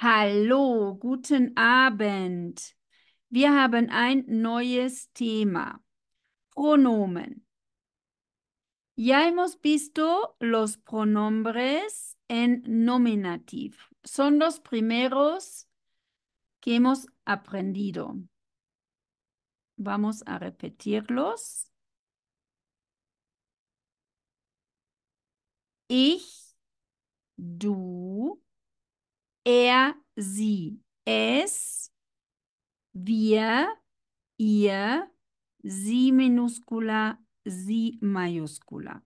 Hallo, guten Abend. Wir haben ein neues Thema. Pronomen. Ya hemos visto los pronombres en nominativo. Son los primeros que hemos aprendido. Vamos a repetirlos. Ich, du, er, sie, es, wir, ihr, sie minúscula, sie mayúscula.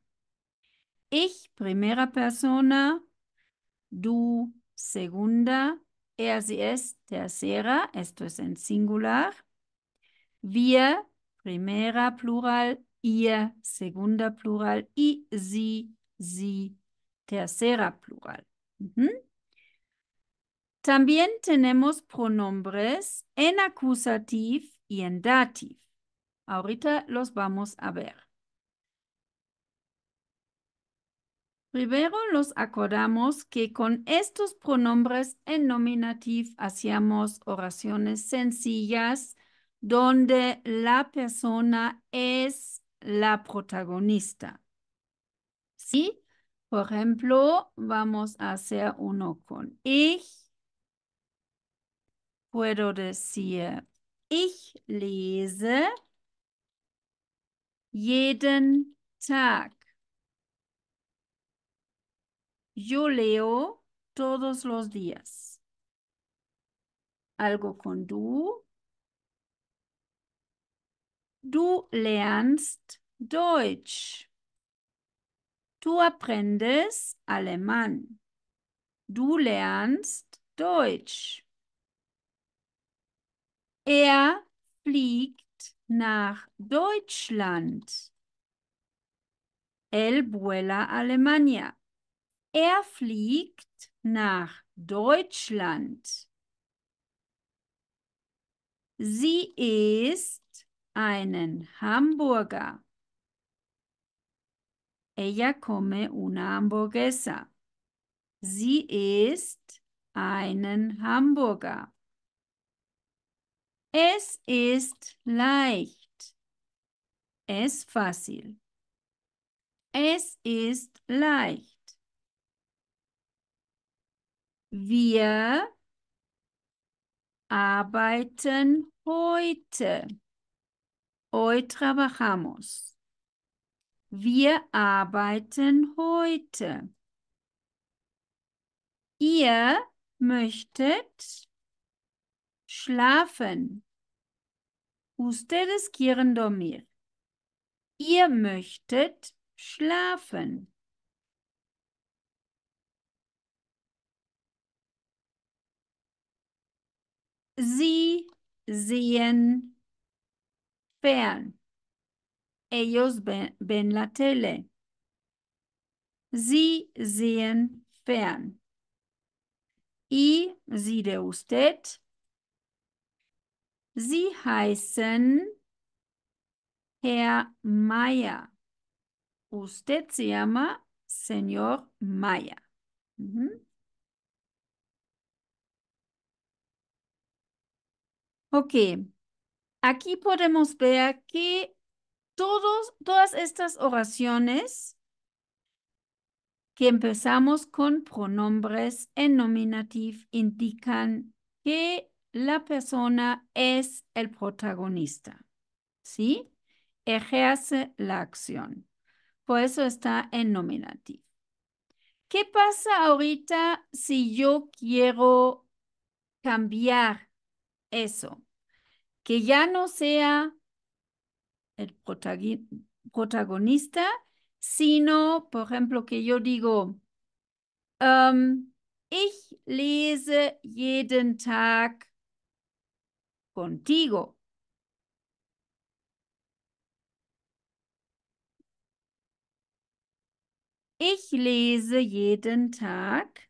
Ich, primera persona, du, segunda, er, sie, es, tercera, esto es en singular. Wir, primera plural, ihr, segunda plural y sie, sie, tercera plural. Mhm. También tenemos pronombres en acusativo y en dativ. Ahorita los vamos a ver. Primero los acordamos que con estos pronombres en nominativ hacíamos oraciones sencillas donde la persona es la protagonista. ¿Sí? Por ejemplo, vamos a hacer uno con ich, puedo decir, ich lese jeden Tag. Yo leo todos los días. Algo con du. Du lernst Deutsch. Du aprendes alemán. Du lernst Deutsch. Er fliegt nach Deutschland. El vuela Alemania. Er fliegt nach Deutschland. Sie ist einen Hamburger. Ella come una hamburguesa. Sie ist einen Hamburger. Es ist leicht. Es fácil. Es ist leicht. Wir arbeiten heute. Hoy trabajamos. Wir arbeiten heute. Ihr möchtet schlafen. Ustedes quieren dormir. Ihr möchtet schlafen. Sie sehen fern. Ellos ven, ven, la tele. Sie sehen fern. Y si de usted Sie heißen Herr Maya. Usted se llama señor Maya. Ok, aquí podemos ver que todos, todas estas oraciones que empezamos con pronombres en nominativo indican que la persona es el protagonista, ¿sí? Ejerce la acción. Por eso está en nominativo. ¿Qué pasa ahorita si yo quiero cambiar eso? Que ya no sea el protagonista, sino, por ejemplo, que yo digo, em, ich lese jeden Tag contigo. Ich lese jeden Tag,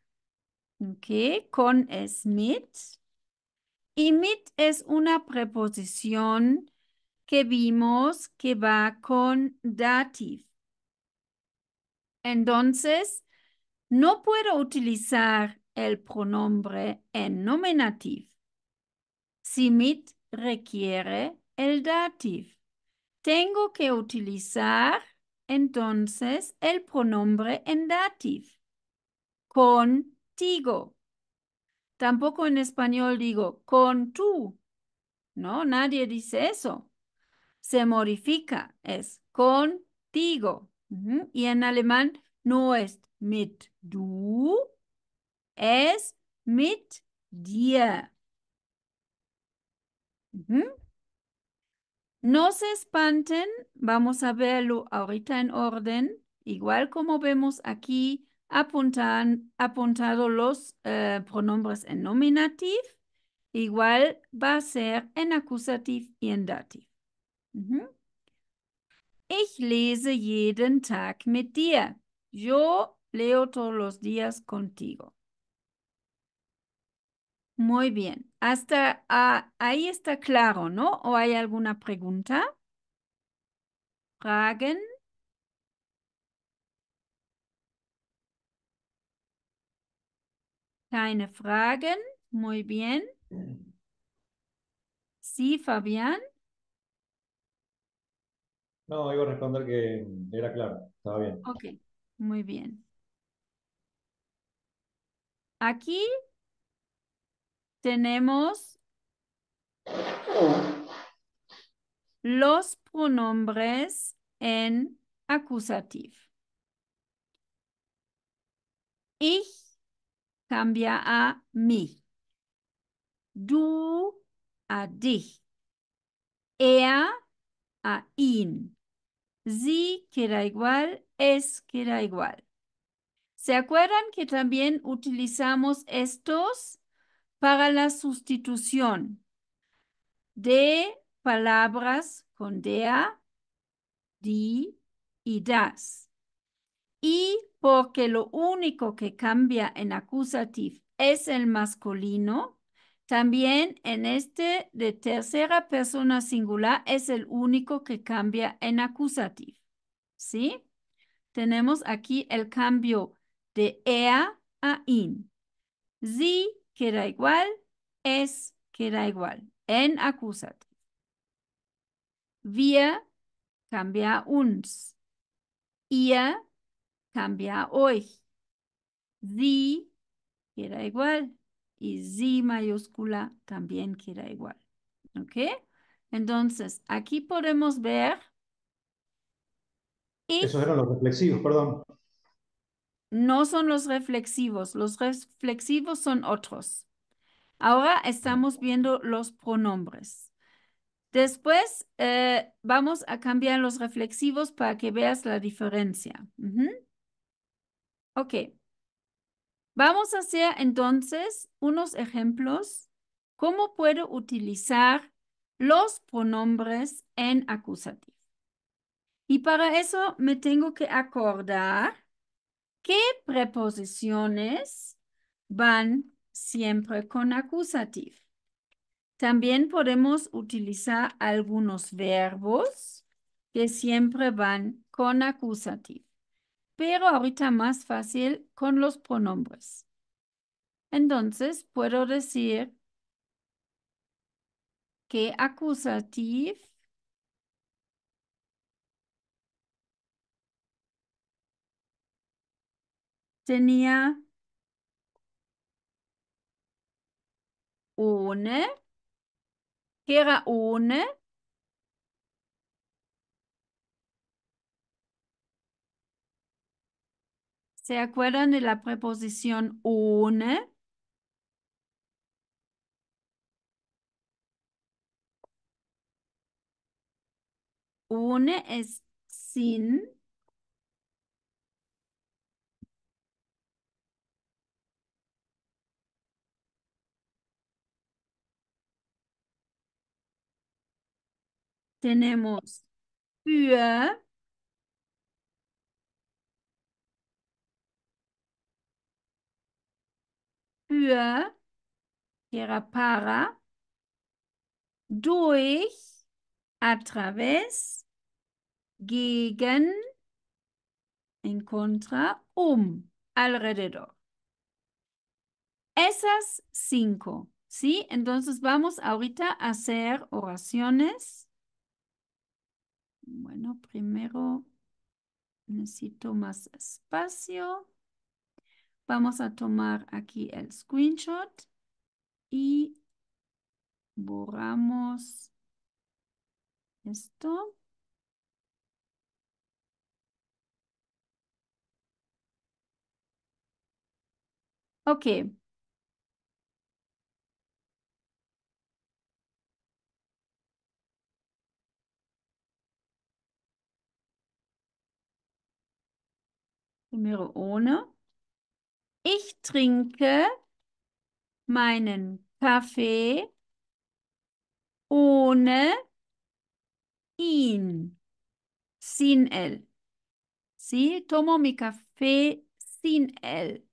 okay, con es mit. Y mit es una preposición que vimos que va con dativ. Entonces, no puedo utilizar el pronombre en nominativo. Si mit requiere el dativ. Tengo que utilizar entonces el pronombre en dativ. Contigo. Tampoco en español digo con tú. No, nadie dice eso. Se modifica, es contigo. Y en alemán no es mit du, es mit dir. No se espanten, vamos a verlo ahorita en orden, igual como vemos aquí apuntan, apuntado los eh, pronombres en nominativ, igual va a ser en acusativo y en dativ. Ich lese jeden Tag mit dir. Yo leo todos los días contigo. Muy bien. Hasta ah, ahí está claro, ¿no? ¿O hay alguna pregunta? ¿Fragen? Keine Fragen. Muy bien. Sí, Fabián. No, iba a responder que era claro, estaba bien. Ok, muy bien. Aquí tenemos los pronombres en acusativo. Ich cambia a mi. Du a dich. Er a ihn. Sie queda igual, es queda igual. ¿Se acuerdan que también utilizamos estos para la sustitución de palabras con dea, di y das. Y porque lo único que cambia en acusativo es el masculino, también en este de tercera persona singular es el único que cambia en acusativo. ¿Sí? Tenemos aquí el cambio de EA a in queda igual, es queda igual en acusat. vía cambia uns. Ia cambia hoy Sie queda igual. Y si mayúscula también queda igual. ¿Ok? Entonces, aquí podemos ver. Esos Eso eran los reflexivos, perdón. No son los reflexivos, los reflexivos son otros. Ahora estamos viendo los pronombres. Después eh, vamos a cambiar los reflexivos para que veas la diferencia. Ok. Vamos a hacer entonces unos ejemplos. ¿Cómo puedo utilizar los pronombres en acusativo? Y para eso me tengo que acordar ¿Qué preposiciones van siempre con acusativo? También podemos utilizar algunos verbos que siempre van con acusativo, pero ahorita más fácil con los pronombres. Entonces puedo decir que acusativo tenía une, que era une, ¿Se acuerdan de la preposición une? Une es sin Tenemos für, que era para, durch, a través, gegen, en contra, um, alrededor. Esas cinco, ¿sí? Entonces vamos ahorita a hacer oraciones. Bueno, primero necesito más espacio. Vamos a tomar aquí el screenshot y borramos esto. Ok, Premiere ohne. Ich trinke meinen Kaffee ohne ihn. Sin él. Sí, tomo mi café sin él.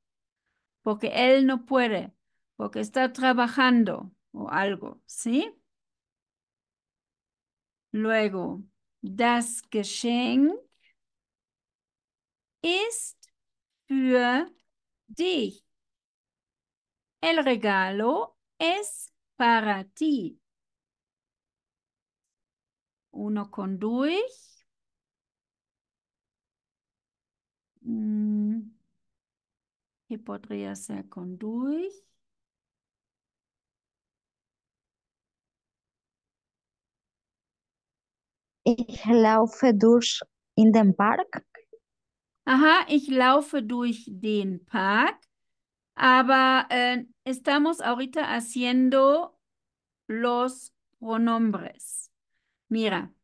Porque él no puede. Porque está trabajando o algo. ¿Sí? Luego, das Geschenk ist für dich. El regalo es para ti. Uno con durch. Mm. Que podría ser con durch. Ich laufe durch in den Park. Ajá, ich laufe durch den Park, aber ähm, estamos ahorita haciendo los pronombres. Mira,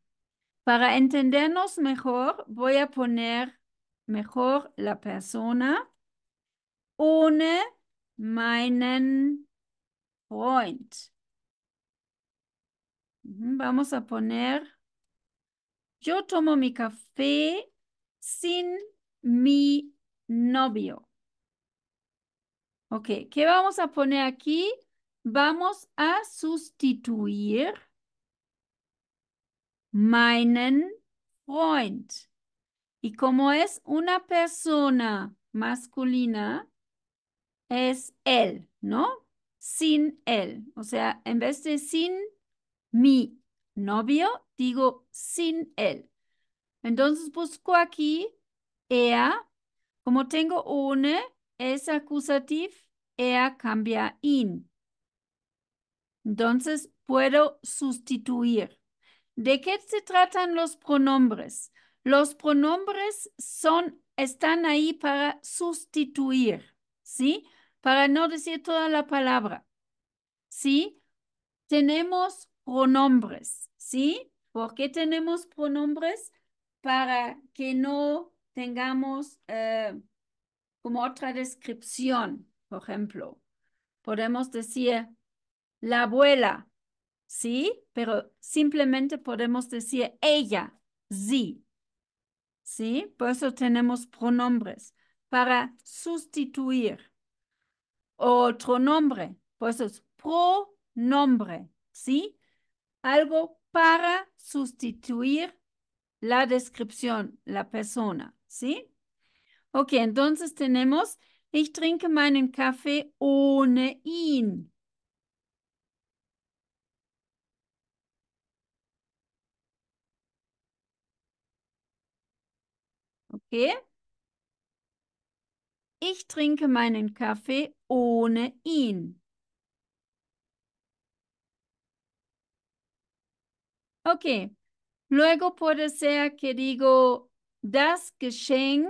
para entendernos mejor, voy a poner mejor la persona ohne meinen Freund. Vamos a poner, yo tomo mi café sin mi novio. Ok, ¿qué vamos a poner aquí? Vamos a sustituir meinen Freund. Y como es una persona masculina, es él, ¿no? Sin él. O sea, en vez de sin mi novio, digo sin él. Entonces busco aquí Ea, como tengo une, es acusativo, ea cambia in. Entonces, puedo sustituir. ¿De qué se tratan los pronombres? Los pronombres son, están ahí para sustituir, ¿sí? Para no decir toda la palabra, ¿sí? Tenemos pronombres, ¿sí? ¿Por qué tenemos pronombres? Para que no tengamos eh, como otra descripción, por ejemplo, podemos decir la abuela, ¿sí? Pero simplemente podemos decir ella, sí, ¿sí? Por eso tenemos pronombres para sustituir otro nombre, por eso es pronombre, ¿sí? Algo para sustituir la descripción, la persona. ¿sí? Ok, entonces tenemos, ich trinke meinen Kaffee ohne ihn. Okay. Ich trinke meinen Kaffee ohne ihn. Okay. Luego puede ser que digo, das Geschenk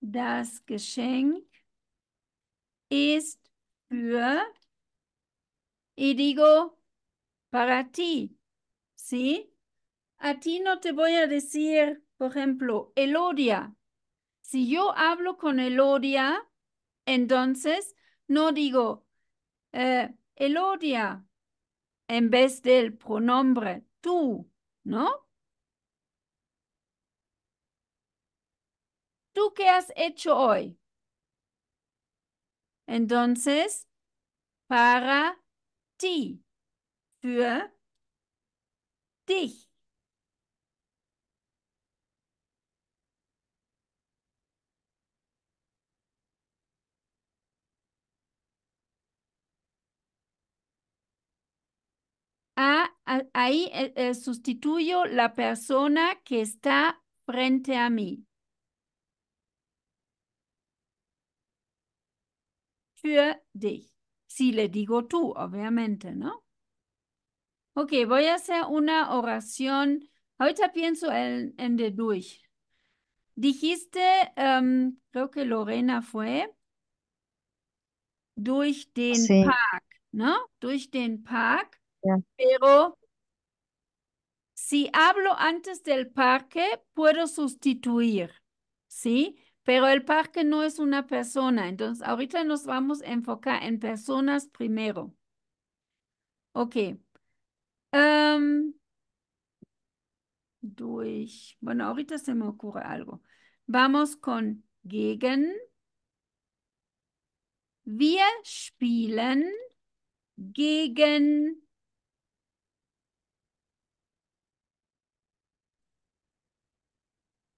das Geschenk ist für y digo para ti, ¿sí? A ti no te voy a decir, por ejemplo, Elodia. Si yo hablo con Elodia, entonces no digo eh, Elodia en vez del pronombre tú, ¿no? ¿Tú qué has hecho hoy? Entonces, para ti, für dich. ahí eh, eh, sustituyo la persona que está frente a mí. Für dich. Si le digo tú, obviamente, ¿no? Ok, voy a hacer una oración. Ahorita pienso en, de durch. Dijiste, em, creo que Lorena fue, durch den Park, ¿no? Durch den Park. Pero si hablo antes del parque, puedo sustituir, ¿sí? Pero el parque no es una persona. Entonces, ahorita nos vamos a enfocar en personas primero. Ok. Em, bueno, ahorita se me ocurre algo. Vamos con gegen. Wir spielen gegen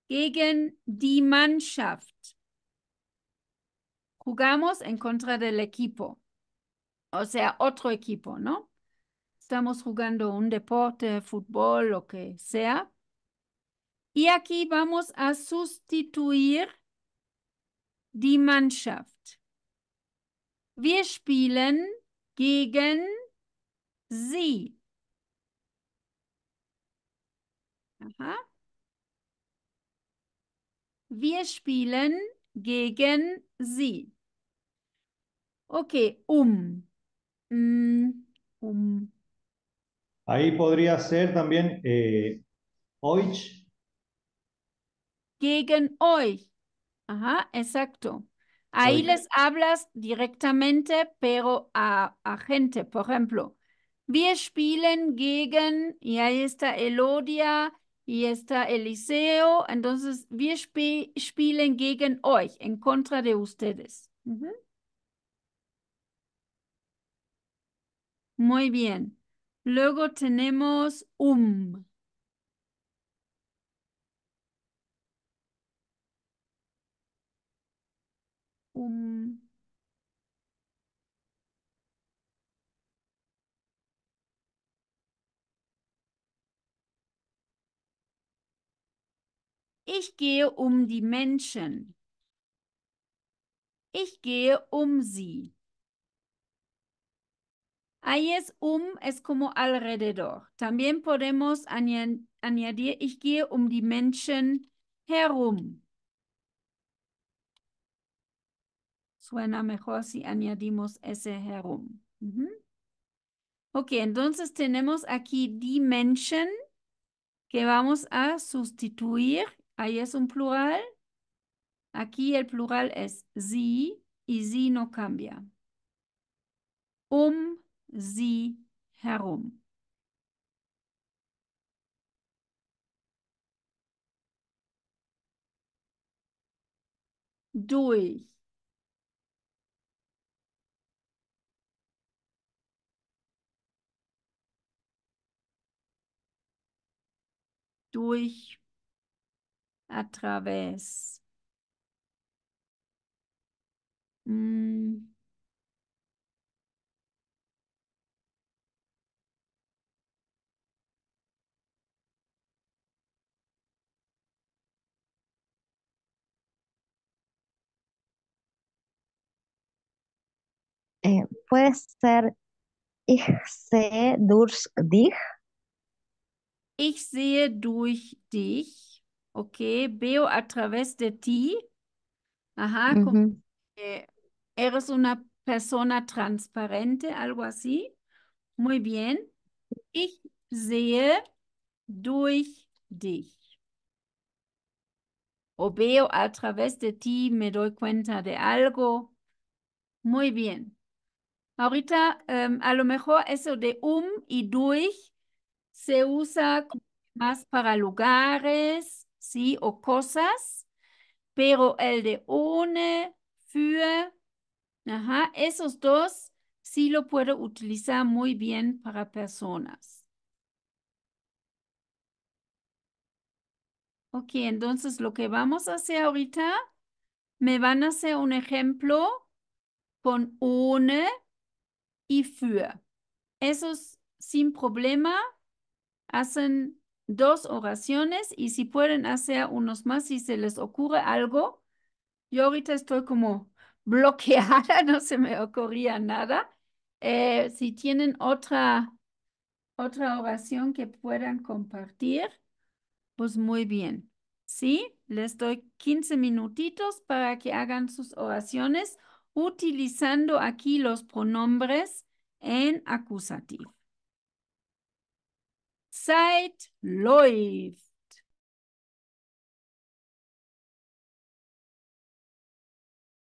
gegen die Mannschaft. Jugamos en contra del equipo. O sea, otro equipo, ¿no? Estamos jugando un deporte, fútbol, lo que sea. Y aquí vamos a sustituir die Mannschaft. Wir spielen gegen sie. Aha. Wir spielen gegen sie. Okay, um. Mm, um. Ahí podría ser también eh, euch. Gegen euch. Ajá, exacto. Ahí Oye. les hablas directamente, pero a, a, gente, por ejemplo. Wir spielen gegen, y ahí está Elodia, Y está Eliseo. Entonces, wir spielen gegen euch, en contra de ustedes. Muy bien. Luego tenemos um. Um. Ich gehe um die Menschen. Ich gehe um sie. Ahí es um, es como alrededor. También podemos añadir, ich gehe um die Menschen herum. Suena mejor si añadimos ese herum. Okay, entonces tenemos aquí die Menschen que vamos a sustituir Ahí es un plural. Aquí el plural es sie y sie no cambia. Um sie herum. Durch. Durch a través. Mm. Eh, puede ser ich sehe durch dich. Ich sehe durch dich ok, veo a través de ti, ajá, como que eres una persona transparente, algo así. Muy bien. Ich sehe durch dich. O veo a través de ti, me doy cuenta de algo. Muy bien. Ahorita, em, a lo mejor eso de um y durch se usa más para lugares, ¿sí? O cosas, pero el de ohne, für, esos dos sí lo puedo utilizar muy bien para personas. Ok, entonces lo que vamos a hacer ahorita, me van a hacer un ejemplo con ohne y für. Esos sin problema hacen dos oraciones y si pueden hacer unos más si se les ocurre algo. Yo ahorita estoy como bloqueada, no se me ocurría nada. Eh, si tienen otra, otra oración que puedan compartir, pues muy bien. ¿Sí? Les doy 15 minutitos para que hagan sus oraciones utilizando aquí los pronombres en acusativo. Zeit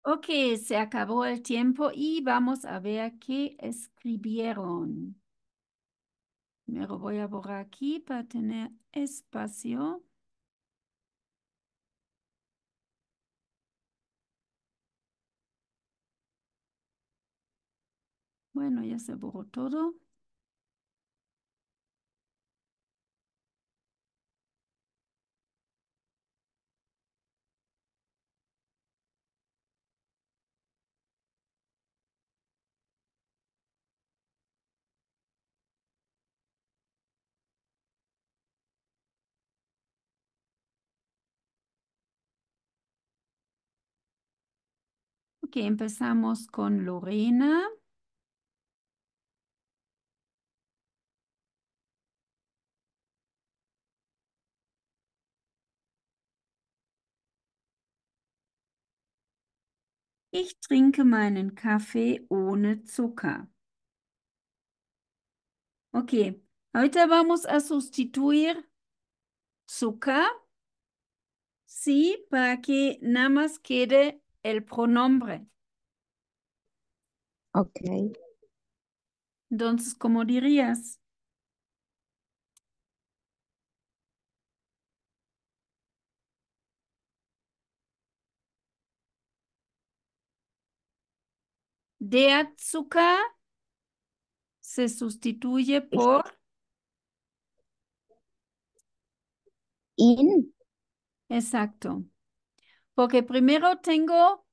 Ok, se acabó el tiempo y vamos a ver qué escribieron. Primero voy a borrar aquí para tener espacio. Bueno, ya se borró todo. que empezamos con Lorena. Ich trinke meinen Kaffee ohne Zucker. Okay, heute vamos a sustituir Zucker. sí, para que nada más quede el pronombre. Ok. Entonces, ¿cómo dirías? De azúcar se sustituye por... In. Exacto. Porque primero tengo,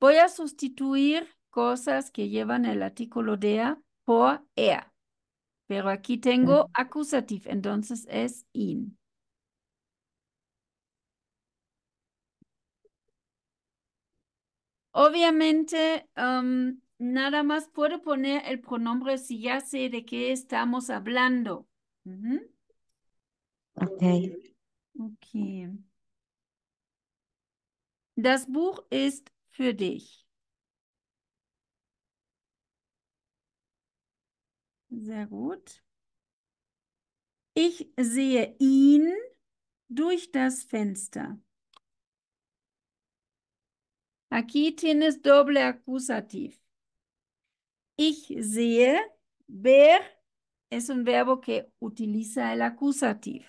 voy a sustituir cosas que llevan el artículo e a por er. Pero aquí tengo acusativo, entonces es in. Obviamente, um, nada más puedo poner el pronombre si ya sé de qué estamos hablando. Ok. Ok. Das Buch ist für dich. Sehr gut. Ich sehe ihn durch das Fenster. Aquí tienes doble acusativ. Ich sehe, ver es un verbo que utiliza el acusativo.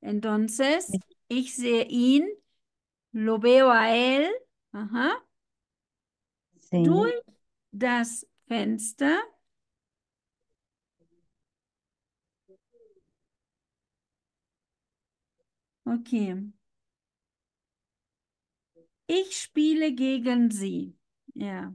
Entonces, ich sehe ihn Lo veo a él. Ajá. Sí. Durch das Fenster. Okay. Ich spiele gegen sie. Ja.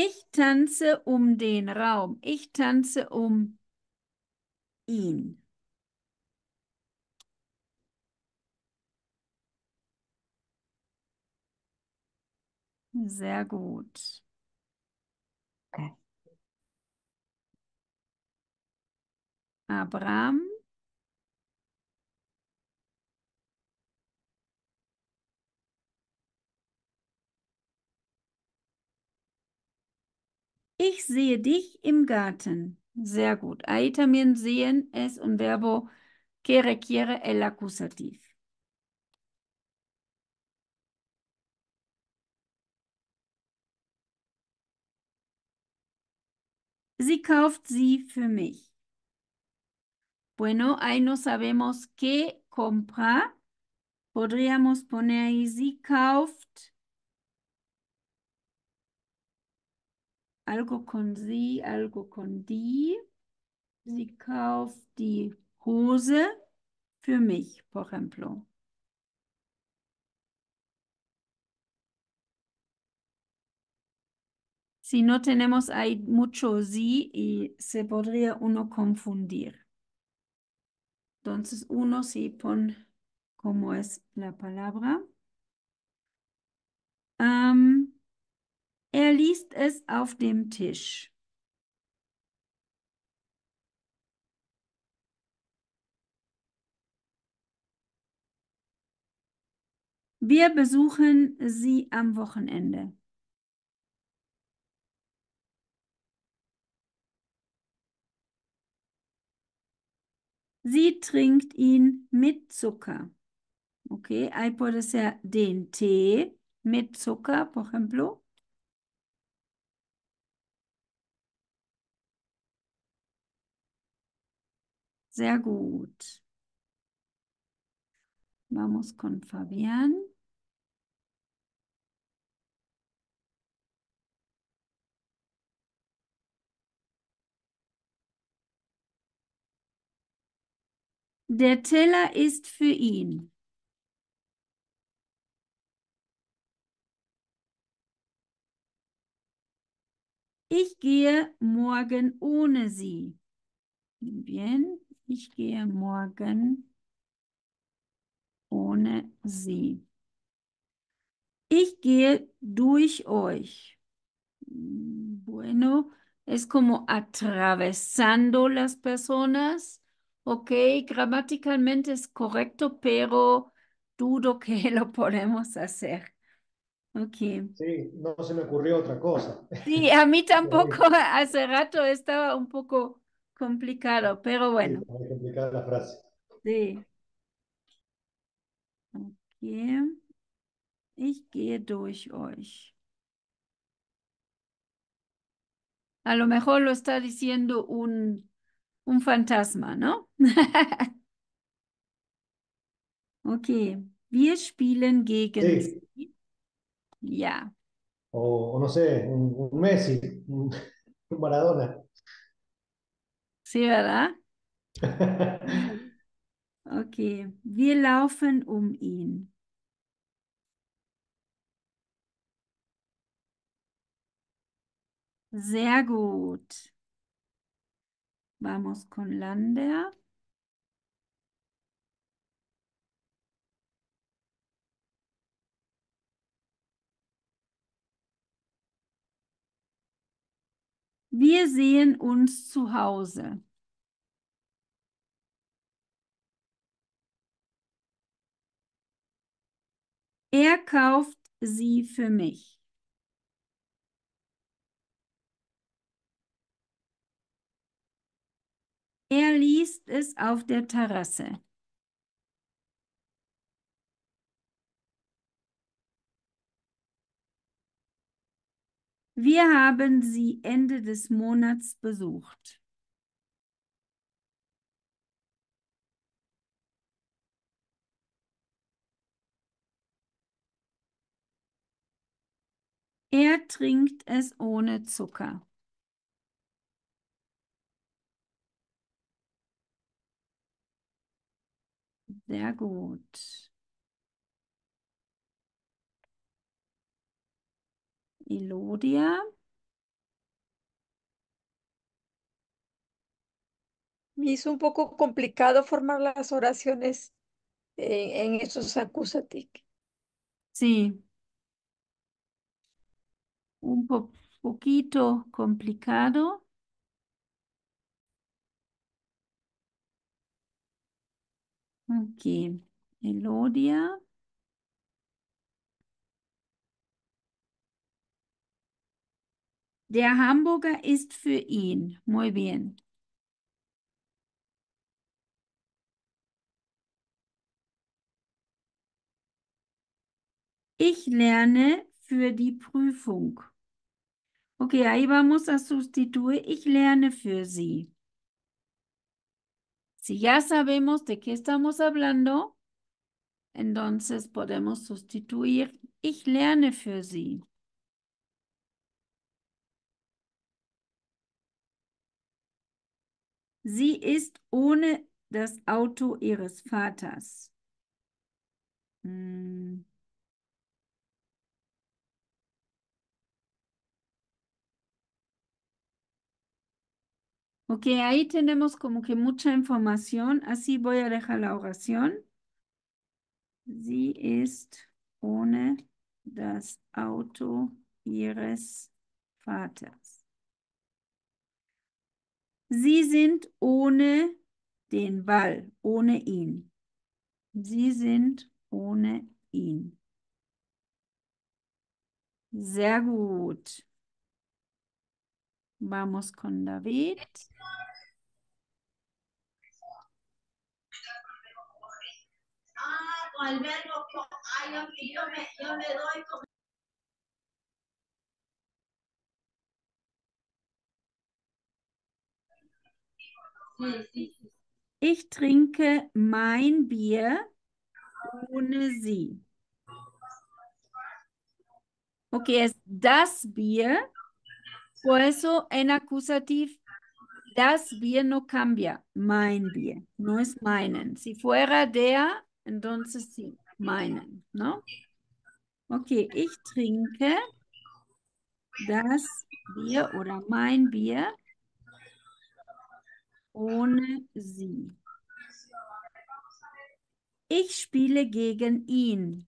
Ich tanze um den Raum. Ich tanze um ihn. Sehr gut. Abraham. Ich sehe dich im Garten. Sehr gut. Ahí también sehen es un verbo que requiere el acusativ. Sie kauft sie für mich. Bueno, ahí no sabemos qué compra. Podríamos poner ahí, sie kauft algo con sí, algo con di. Sie kauft die Hose für mich, por ejemplo. Si no tenemos ahí mucho sí y se podría uno confundir. Entonces uno sí pone como es la palabra. Er liest es auf dem Tisch. Wir besuchen sie am Wochenende. Sie trinkt ihn mit Zucker. Okay, hay puede ja den Tee mit Zucker, por ejemplo. Sehr gut. Vamos con Fabián. Der Teller ist für ihn. Ich gehe morgen ohne sie. Bien. Ich gehe morgen ohne sie. Ich gehe durch euch. Bueno, es como atravesando las personas. Ok, gramaticalmente es correcto, pero dudo que lo podemos hacer. ¿Ok? Sí, no se me ocurrió otra cosa. Sí, a mí tampoco. Hace rato estaba un poco complicado, pero bueno. Sí, es complicada la frase. Sí. Okay. Ich gehe durch euch. A lo mejor lo está diciendo un, un fantasma, ¿no? ok, wir spielen gegen sí. Yeah. O, no sé, un, un Messi, un Maradona. Sí, ¿verdad? okay, wir laufen um ihn. Sehr gut. Vamos con Lander. Wir sehen uns zu Hause. Er kauft sie für mich. Er liest es auf der Terrasse. Wir haben sie Ende des Monats besucht. Er trinkt es ohne Zucker. Sehr gut. Elodia. Me hizo un poco complicado formar las oraciones eh, en, esos acusativos. Sí. Un poquito complicado. Aquí, Elodia. Der Hamburger ist für ihn. Muy bien. Ich lerne für die Prüfung. Okay, ahí vamos a sustituir. Ich lerne für sie. Si ya sabemos de qué estamos hablando, entonces podemos sustituir. Ich lerne für sie. Sie ist ohne das Auto ihres Vaters. Hm. Ok, ahí tenemos como que mucha información. Así voy a dejar la oración. Sie ist ohne das Auto ihres Vaters. Sie sind ohne den Ball, ohne ihn. Sie sind ohne ihn. Sehr gut. Vamos con David. Ah, Alberto, yo me, yo me doy como... Ich trinke mein Bier ohne sie. Okay, es das Bier. Por eso en acusativo das Bier no cambia. Mein Bier. No es meinen. Si fuera der, entonces sí. Meinen. No? Okay, ich trinke das Bier oder mein Bier ohne sie. Ich spiele gegen ihn.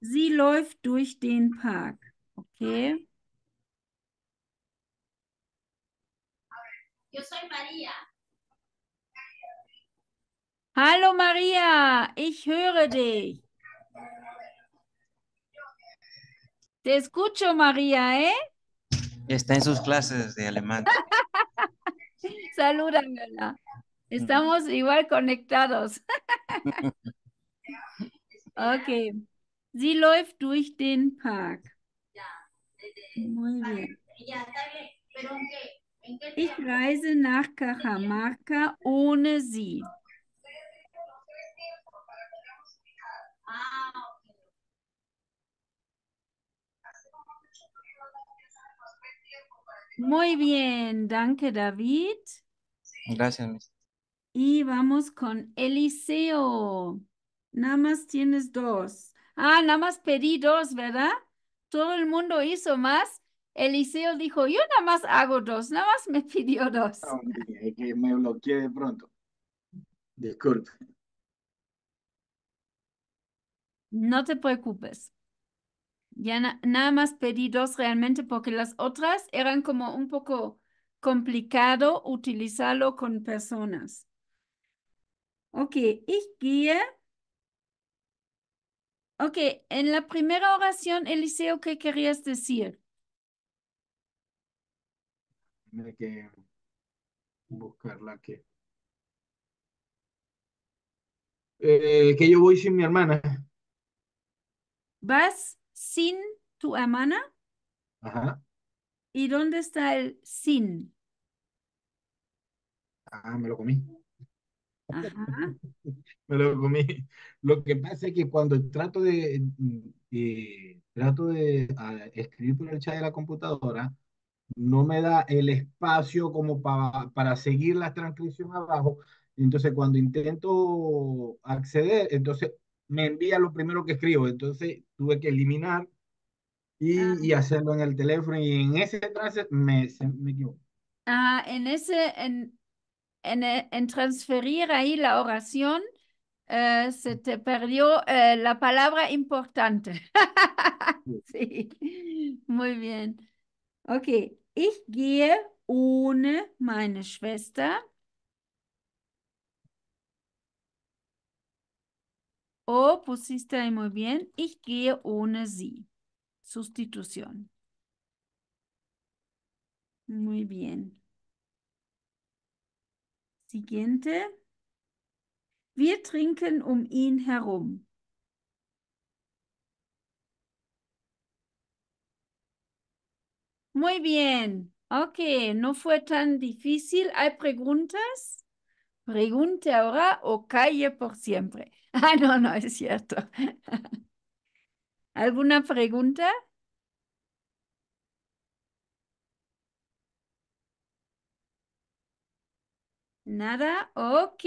Sie läuft durch den Park. Okay. Hallo Maria, ich höre dich. Te escucho, María, ¿eh? Está en sus clases de alemán. Salúdamela. Estamos igual conectados. ok. Sie läuft durch den Park. Muy bien. Ich reise nach Cajamarca ohne sie. Muy bien, danke David. Gracias, Y vamos con Eliseo. Nada más tienes dos. Ah, nada más pedí dos, ¿verdad? Todo el mundo hizo más. Eliseo dijo, yo nada más hago dos, nada más me pidió dos. me bloqueé de pronto. Disculpe. No te preocupes. Ya nada más pedí dos realmente porque las otras eran como un poco complicado utilizarlo con personas. Ok, y guía. Ok, en la primera oración, Eliseo, ¿qué querías decir? Tiene que buscar la que... Eh, que yo voy sin mi hermana. ¿Vas? sin tu hermana. Ajá. ¿Y dónde está el sin? Ah, me lo comí. Ajá. me lo comí. Lo que pasa es que cuando trato de, trato de ah, escribir por el chat de la computadora, no me da el espacio como para para seguir la transcripción abajo. Entonces, cuando intento acceder, entonces me envía lo primero que escribo. Entonces tuve que eliminar y, ah. hacerlo en el teléfono. Y en ese trance me, me Ah, en ese, en, en, eh, en transferir ahí la oración, eh, se te perdió eh, la palabra importante. sí. muy bien. Ok, ich gehe ohne meine Schwester Oh, pusiste ahí muy bien. Ich gehe ohne sie. Sustitución. Muy bien. Siguiente. Wir trinken um ihn herum. Muy bien. Ok, no fue tan difícil. ¿Hay preguntas? Pregunte ahora o calle por siempre. Ah, no, no, es cierto. ¿Alguna pregunta? Nada, ok.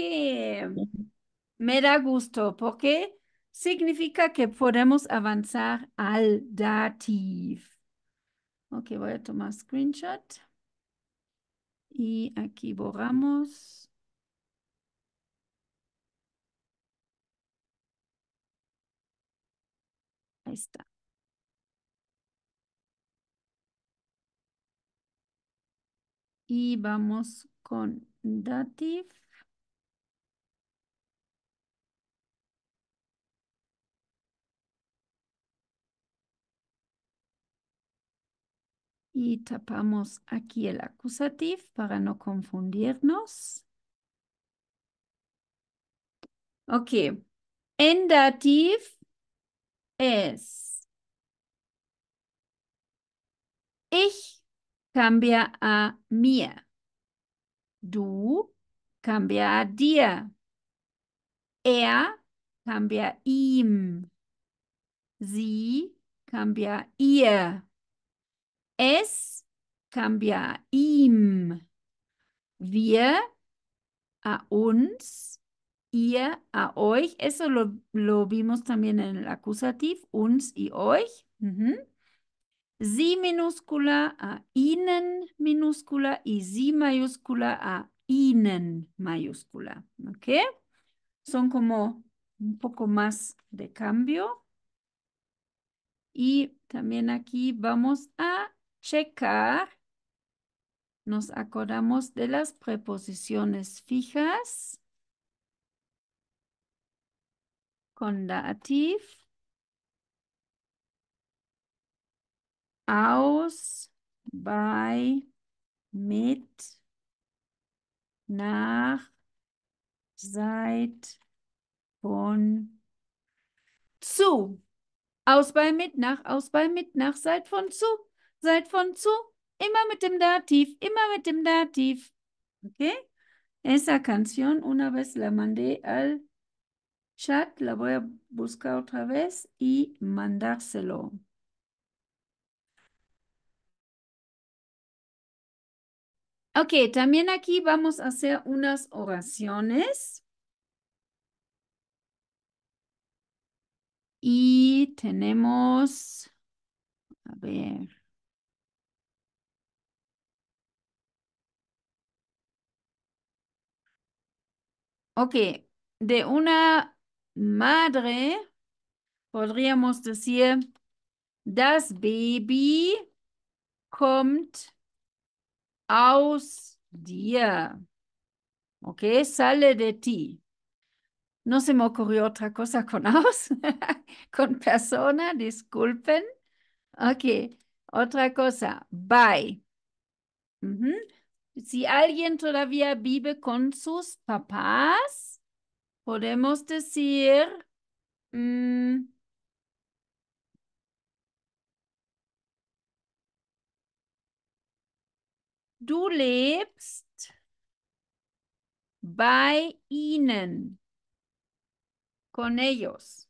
Me da gusto porque significa que podemos avanzar al dativ. Ok, voy a tomar screenshot. Y aquí borramos. está. Y vamos con dative. Y tapamos aquí el acusativo para no confundirnos. Ok. En dative es. Ich cambia a mir. Du cambia a dir. Er cambia ihm. Sie cambia ihr. Es cambia ihm. Wir a uns a euch. Eso lo, vimos también en el acusativo, uns y euch. Si minúscula a ihnen minúscula y si mayúscula a ihnen mayúscula. ¿Ok? Son como un poco más de cambio. Y también aquí vamos a checar. Nos acordamos de las preposiciones fijas. Kondativ. Aus, bei, mit, nach, seit, von, zu. Aus bei mit nach, aus bei mit nach, seit von zu, seit von zu, immer mit dem Dativ, immer mit dem Dativ. Okay? Esa canción una vez la mandé al chat, la voy a buscar otra vez y mandárselo. Ok, también aquí vamos a hacer unas oraciones. Y tenemos, a ver. Ok, de una madre, podríamos decir, das Baby kommt aus dir. ¿Ok? Sale de ti. No se me ocurrió otra cosa con aus, con persona, disculpen. Ok, otra cosa, bye. Uh -huh. Si alguien todavía vive con sus papás, Podemos decir, mm, du lebst bei ihnen, con ellos.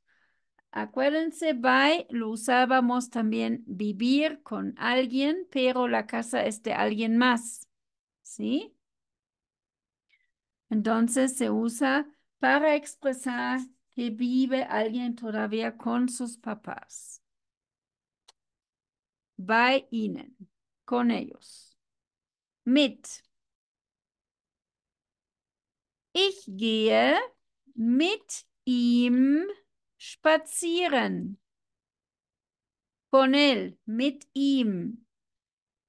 Acuérdense, by lo usábamos también vivir con alguien, pero la casa es de alguien más, ¿sí? Entonces se usa para expresar que vive alguien todavía con sus papás. Bei ihnen, con ellos. Mit. Ich gehe mit ihm spazieren. Con él, mit ihm.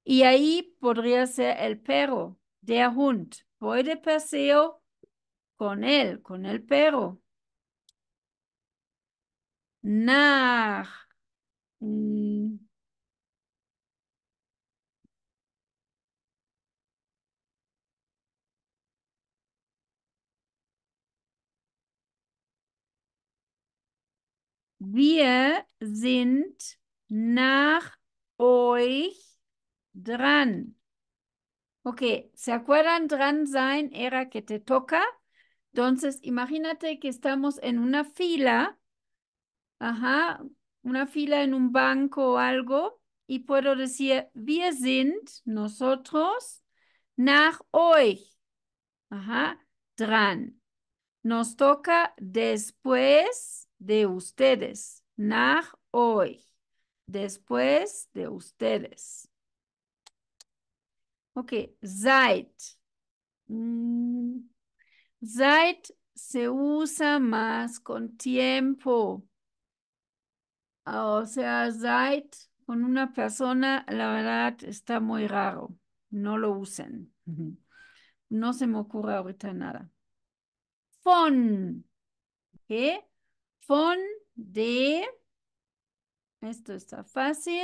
Y ahí podría ser el perro, der Hund. Heute Perseo con él, con el perro. Nach. Wir sind nach euch dran. Okay, ¿se acuerdan dran sein era que te toca? Entonces, imagínate que estamos en una fila, ajá, una fila en un banco o algo, y puedo decir, wir sind, nosotros, nach euch, ajá, dran. Nos toca después de ustedes, nach euch, después de ustedes. Ok, seid. Mm. Zeit se usa más con tiempo. Ah, o sea, Zeit con una persona, la verdad, está muy raro. No lo usen. No se me ocurre ahorita nada. Fon. ¿Qué? Fon de. Esto está fácil.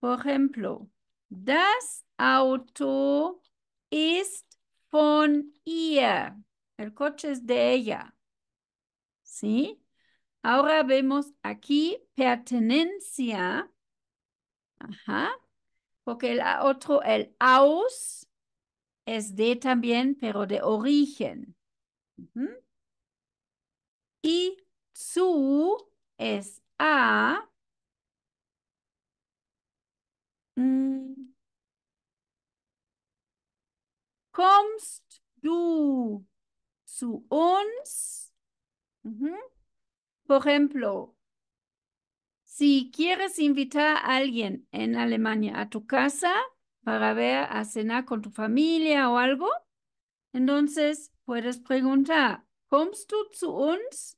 Por ejemplo, das Auto ist von ihr. El coche es de ella. ¿Sí? Ahora vemos aquí pertenencia. Ajá. Porque el otro, el aus, es de también, pero de origen. Y su es a. Mm, kommst du zu uns? Por ejemplo, si quieres invitar a alguien en Alemania a tu casa para ver a cenar con tu familia o algo, entonces puedes preguntar, ¿kommst du zu uns?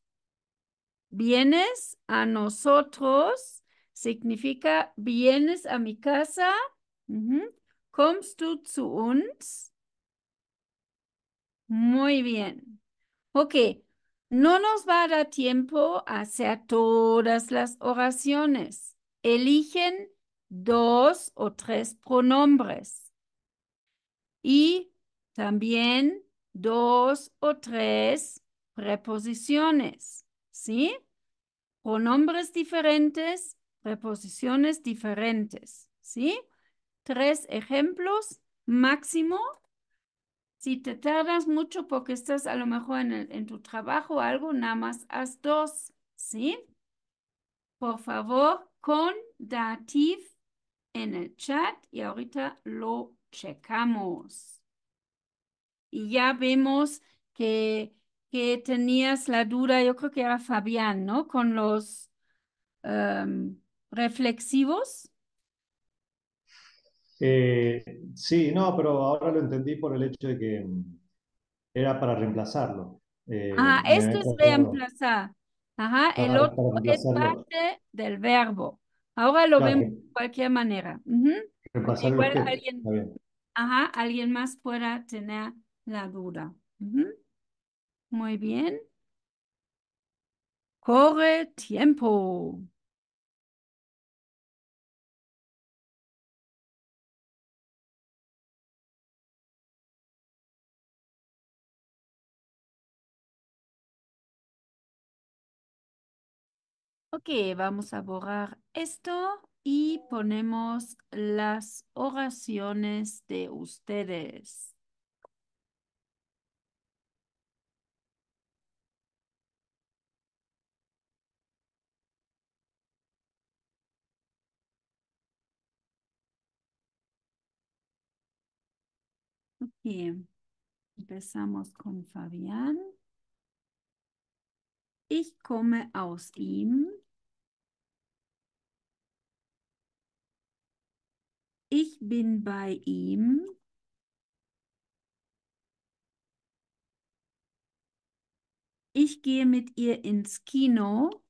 ¿Vienes a nosotros? Significa, ¿vienes a mi casa? Uh ¿Kommst du zu uns? Muy bien. Ok, no nos va a dar tiempo a hacer todas las oraciones. Eligen dos o tres pronombres y también dos o tres preposiciones, ¿sí? Pronombres diferentes, preposiciones diferentes, ¿sí? Tres ejemplos máximo si te tardas mucho porque estás a lo mejor en, en tu trabajo o algo, nada más haz dos, ¿sí? Por favor, con dativ en el chat y ahorita lo checamos. Y ya vemos que, tenías la duda, yo creo que era Fabián, ¿no? Con los em, reflexivos. Eh, sí, no, pero ahora lo entendí por el hecho de que mm, era para reemplazarlo. Eh, ah, esto es reemplazar. Ajá, el otro es parte del verbo. Ahora lo ven vemos de cualquier manera. alguien, ajá, alguien más pueda tener la duda. Muy bien. Corre tiempo. Ok, vamos a borrar esto y ponemos las oraciones de ustedes. empezamos con Fabián. Ich komme aus ihm. Ich bin bei ihm. Ich gehe mit ihr ins Kino.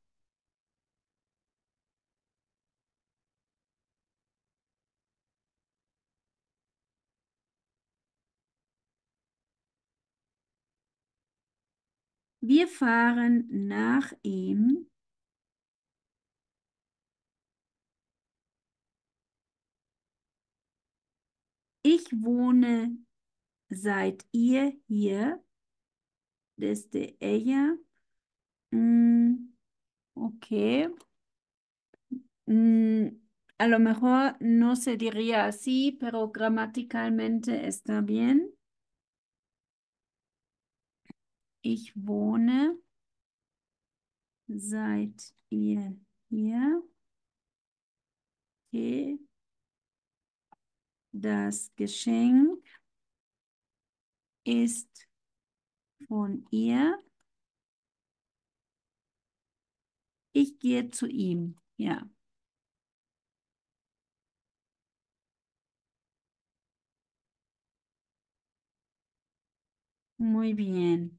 Wir fahren nach ihm. ich wohne, seid ihr hier? Desde ella. Mm, okay. Mm, a lo mejor no se diría así, pero gramaticalmente está bien. Ich wohne. Seid ihr hier? Okay. Das Geschenk ist von ihr. Ich gehe zu ihm. Ja. Muy bien.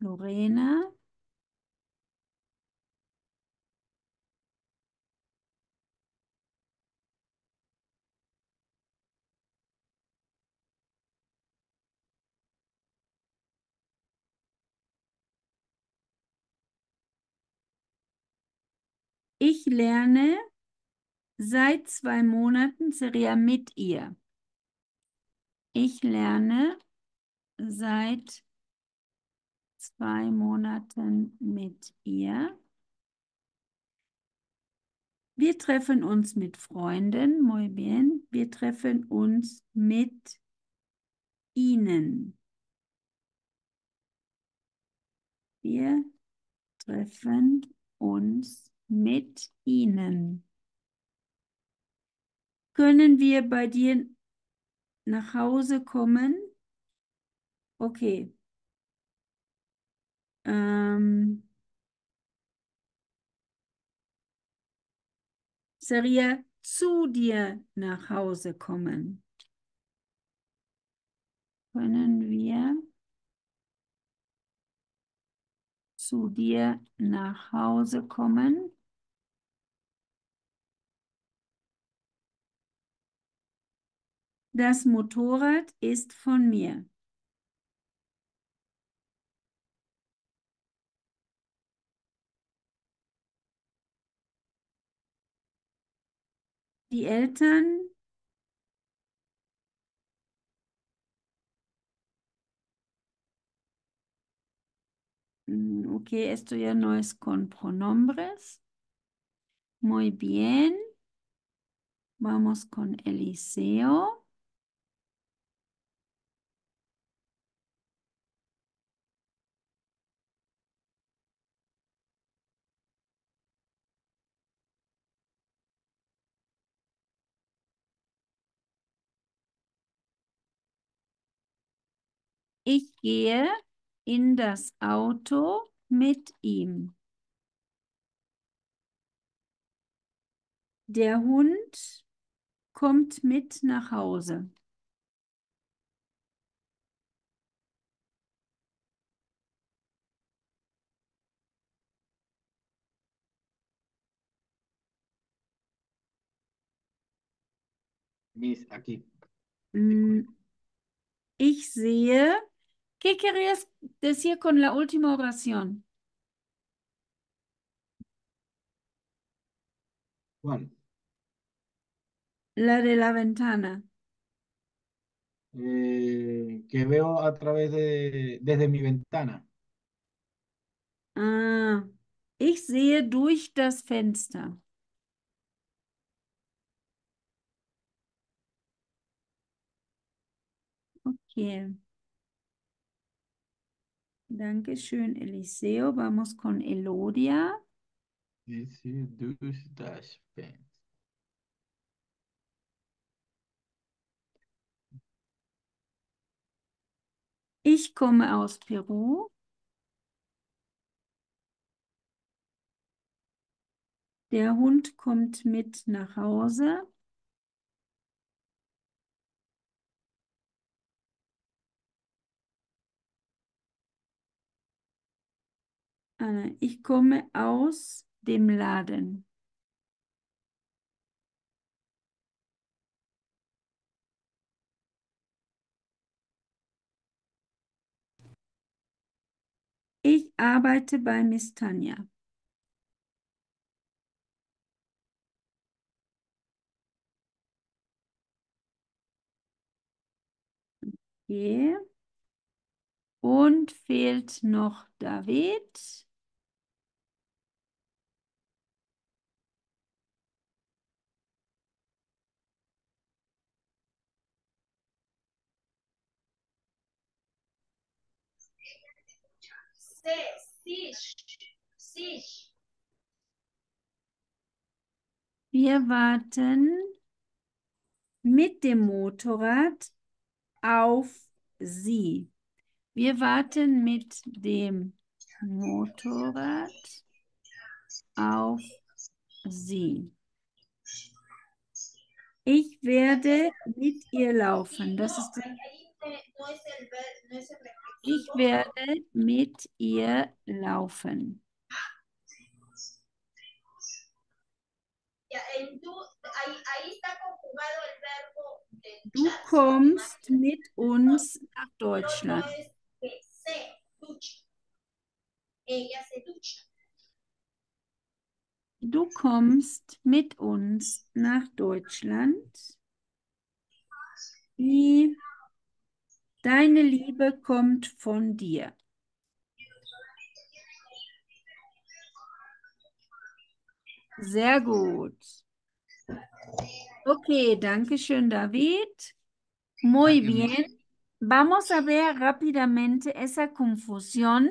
Lorena, Ich lerne seit zwei Monaten Seria mit ihr. Ich lerne seit zwei Monaten mit ihr. Wir treffen uns mit Freunden, muy bien. Wir treffen uns mit Ihnen. Wir treffen uns mit ihnen. Können wir bei dir nach Hause kommen? Okay. Ähm. Seria, zu dir nach Hause kommen. Können wir zu dir nach Hause kommen? Das Motorrad ist von mir. Die Eltern hm, Okay, esto ya no es con pronombres. Muy bien. Vamos con Eliseo. Ich gehe in das Auto mit ihm. Der Hund kommt mit nach Hause. Miss, aquí. Hm, ich sehe ¿Qué querías decir con la última oración? ¿Cuál? La de la ventana. Eh, que veo a través de, desde mi ventana. Ah, ich sehe durch das Fenster. Okay. Dankeschön, Eliseo. Vamos con Elodia. This durch das Band. Ich komme aus Peru. Der Hund kommt mit nach Hause. Ich komme aus dem Laden. Ich arbeite bei Miss Tanja. Okay. Und fehlt noch David. Wir warten mit dem Motorrad auf Sie. Wir warten mit dem Motorrad auf Sie. Ich werde mit ihr laufen. Das ist ich werde mit ihr laufen. Du kommst mit uns nach Deutschland. Du kommst mit uns nach Deutschland. Die Deine Liebe kommt von dir. Sehr gut. Okay, danke schön, David. Muy bien. Vamos a ver rápidamente esa confusión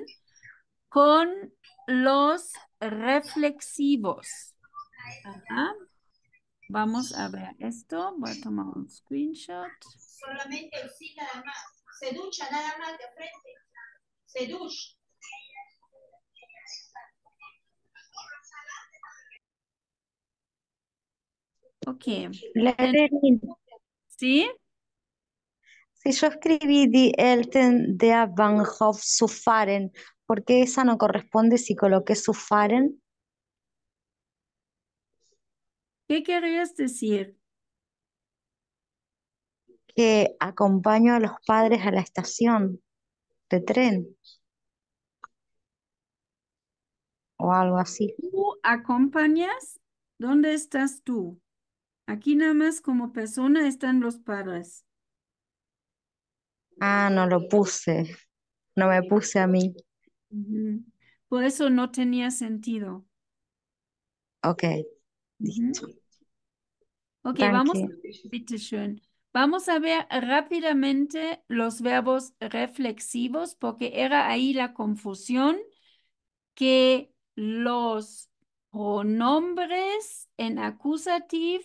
con los reflexivos. Ajá. Vamos a ver esto. Voy a tomar un screenshot. Solamente el sí más. Se nada más de frente. Se ducha. Ok. ¿Sí? Si yo escribí die Elten de Bahnhof Sufaren, ¿por qué esa no corresponde si coloqué Sufaren? ¿Qué querías decir? que acompaño a los padres a la estación de tren o algo así. ¿Tú acompañas? ¿Dónde estás tú? Aquí nada más como persona están los padres. Ah, no lo puse. No me puse a mí. Por eso no tenía sentido. Ok. Okay, Ok, vamos vamos. Vamos a ver rápidamente los verbos reflexivos porque era ahí la confusión que los pronombres en acusativo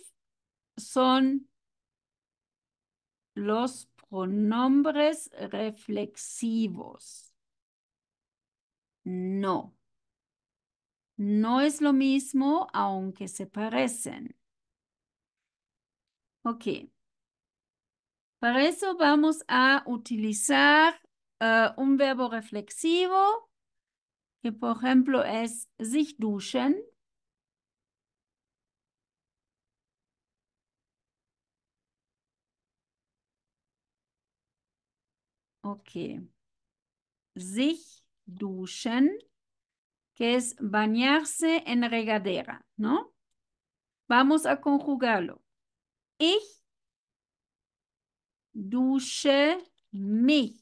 son los pronombres reflexivos. No. No es lo mismo, aunque se parecen. Ok. Para eso vamos a utilizar eh, un verbo reflexivo, que por ejemplo es sich duschen. Ok. Sich duschen, que es bañarse en regadera, ¿no? Vamos a conjugarlo. Ich Dusche mi.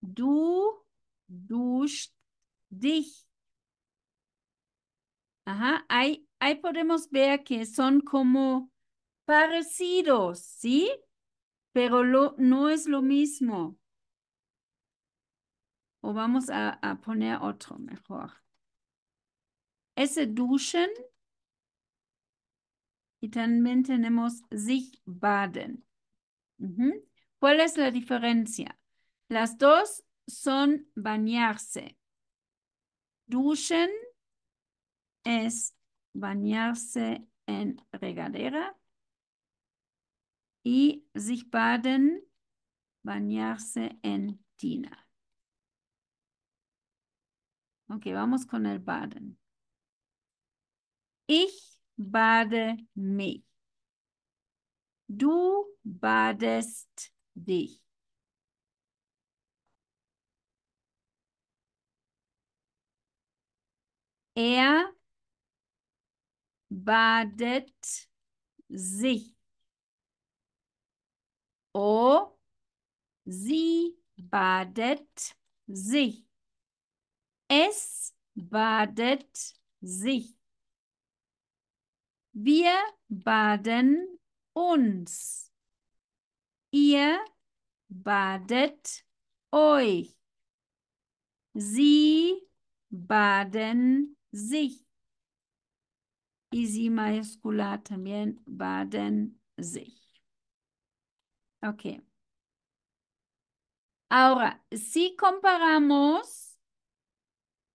Du duscht dich. Ajá, ahí, podemos ver que son como parecidos, ¿sí? Pero lo, no es lo mismo. O vamos a, a poner otro mejor. Ese duschen y también tenemos sich baden. ¿Cuál es la diferencia? Las dos son bañarse. Duschen es bañarse en regadera y sich baden, bañarse en tina. Ok, vamos con el baden. Ich bade mich. Du badest dich. Er badet sich. O sie badet sich. Es badet sich. Wir baden uns. Ihr badet euch. Sie baden sich. Y si mayúscula también baden sich. Okay. Ahora, si comparamos,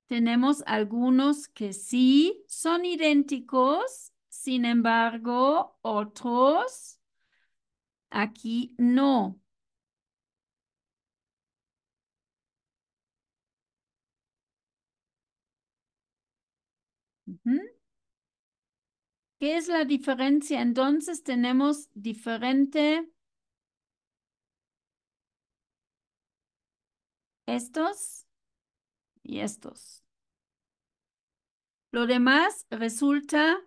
tenemos algunos que sí son idénticos Sin embargo, otros aquí no. ¿Qué es la diferencia? Entonces tenemos diferente estos y estos. Lo demás resulta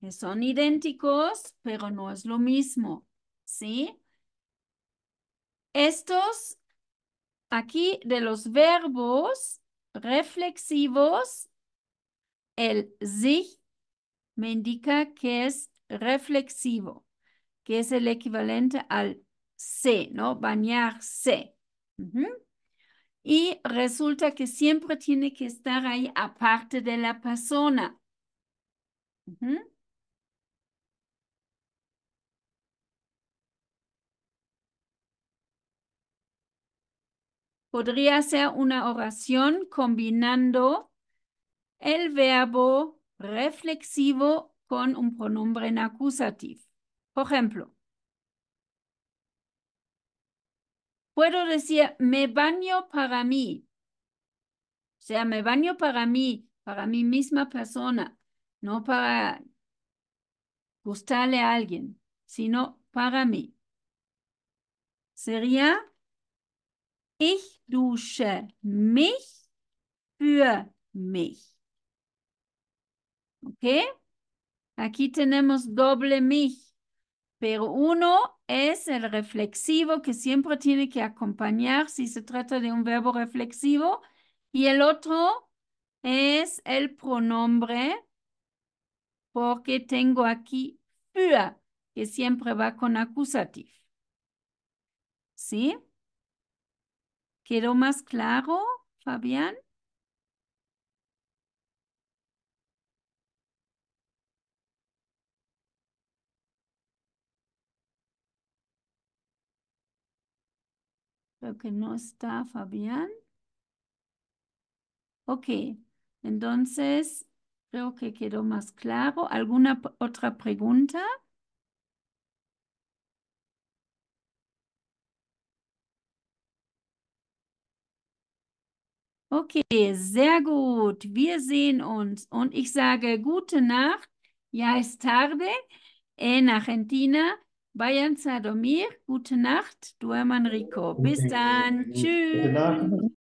que son idénticos, pero no es lo mismo, ¿sí? Estos aquí de los verbos reflexivos, el sich me indica que es reflexivo, que es el equivalente al se, ¿no? Bañarse. Y resulta que siempre tiene que estar ahí aparte de la persona. podría ser una oración combinando el verbo reflexivo con un pronombre en acusativo. Por ejemplo, puedo decir, me baño para mí. O sea, me baño para mí, para mi misma persona, no para gustarle a alguien, sino para mí. Sería Ich dusche mich für mich. ¿Ok? Aquí tenemos doble mich, pero uno es el reflexivo que siempre tiene que acompañar si se trata de un verbo reflexivo y el otro es el pronombre porque tengo aquí für, que siempre va con acusativo. ¿Sí? ¿Quedó más claro, Fabián? Creo que no está Fabián. Ok, entonces creo que quedó más claro. ¿Alguna otra pregunta? Okay, sehr gut. Wir sehen uns. Und ich sage gute Nacht. Ja, es tarde. En äh, Argentina. Vayan a dormir. Gute Nacht. du Manrico. Bis dann. Tschüss. Gute Nacht.